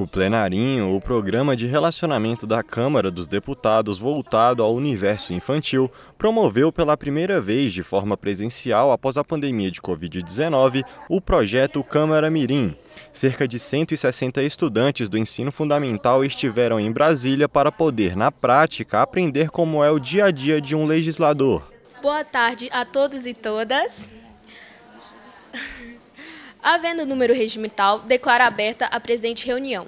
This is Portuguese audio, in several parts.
O plenarinho, o programa de relacionamento da Câmara dos Deputados voltado ao universo infantil, promoveu pela primeira vez de forma presencial após a pandemia de Covid-19 o projeto Câmara Mirim. Cerca de 160 estudantes do ensino fundamental estiveram em Brasília para poder, na prática, aprender como é o dia a dia de um legislador. Boa tarde a todos e todas. Havendo número regimental, declara aberta a presente reunião.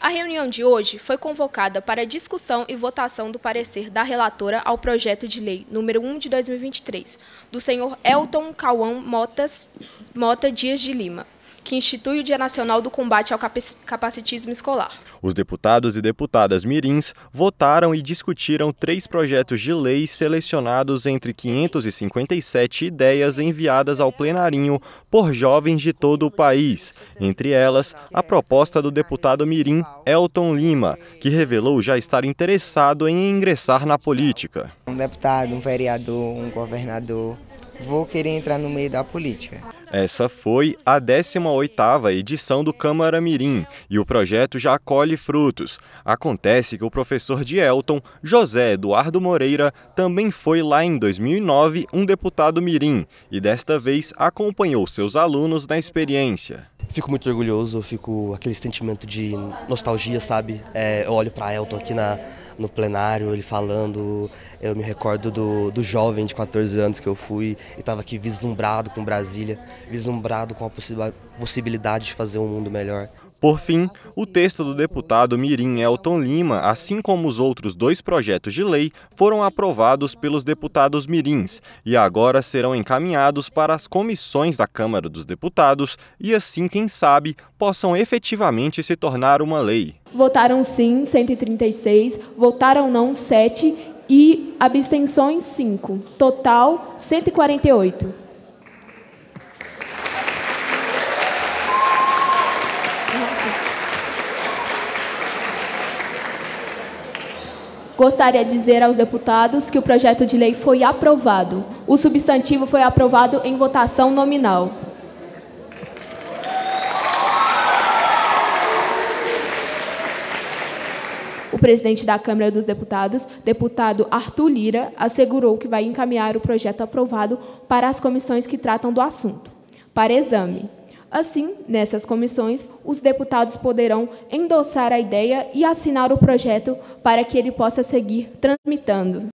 A reunião de hoje foi convocada para discussão e votação do parecer da relatora ao projeto de lei número 1 de 2023, do senhor Elton Cauã Mota, Mota Dias de Lima, que institui o Dia Nacional do Combate ao Capacitismo Escolar. Os deputados e deputadas mirins votaram e discutiram três projetos de lei selecionados entre 557 ideias enviadas ao plenarinho por jovens de todo o país. Entre elas, a proposta do deputado mirim Elton Lima, que revelou já estar interessado em ingressar na política. Um deputado, um vereador, um governador vou querer entrar no meio da política. Essa foi a 18ª edição do Câmara Mirim e o projeto já colhe frutos. Acontece que o professor de Elton, José Eduardo Moreira, também foi lá em 2009 um deputado mirim e desta vez acompanhou seus alunos na experiência. Fico muito orgulhoso, fico aquele sentimento de nostalgia, sabe? É, eu olho para Elton aqui na no plenário, ele falando. Eu me recordo do, do jovem de 14 anos que eu fui e estava aqui vislumbrado com Brasília, vislumbrado com a possibilidade de fazer um mundo melhor. Por fim, o texto do deputado Mirim Elton Lima, assim como os outros dois projetos de lei, foram aprovados pelos deputados Mirins e agora serão encaminhados para as comissões da Câmara dos Deputados e assim, quem sabe, possam efetivamente se tornar uma lei. Votaram sim 136, votaram não 7 e abstenções 5. Total 148. Gostaria de dizer aos deputados que o projeto de lei foi aprovado. O substantivo foi aprovado em votação nominal. O presidente da Câmara dos Deputados, deputado Arthur Lira, assegurou que vai encaminhar o projeto aprovado para as comissões que tratam do assunto, para exame. Assim, nessas comissões, os deputados poderão endossar a ideia e assinar o projeto para que ele possa seguir transmitando.